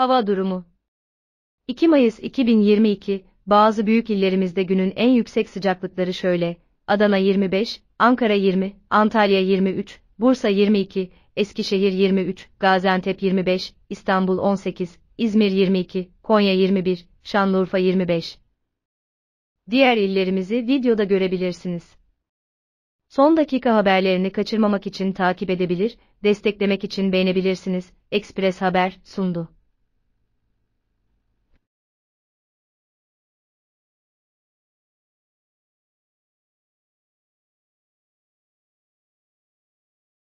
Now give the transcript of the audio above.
Hava durumu 2 Mayıs 2022 bazı büyük illerimizde günün en yüksek sıcaklıkları şöyle. Adana 25, Ankara 20, Antalya 23, Bursa 22, Eskişehir 23, Gaziantep 25, İstanbul 18, İzmir 22, Konya 21, Şanlıurfa 25. Diğer illerimizi videoda görebilirsiniz. Son dakika haberlerini kaçırmamak için takip edebilir, desteklemek için beğenebilirsiniz. Ekspres Haber sundu.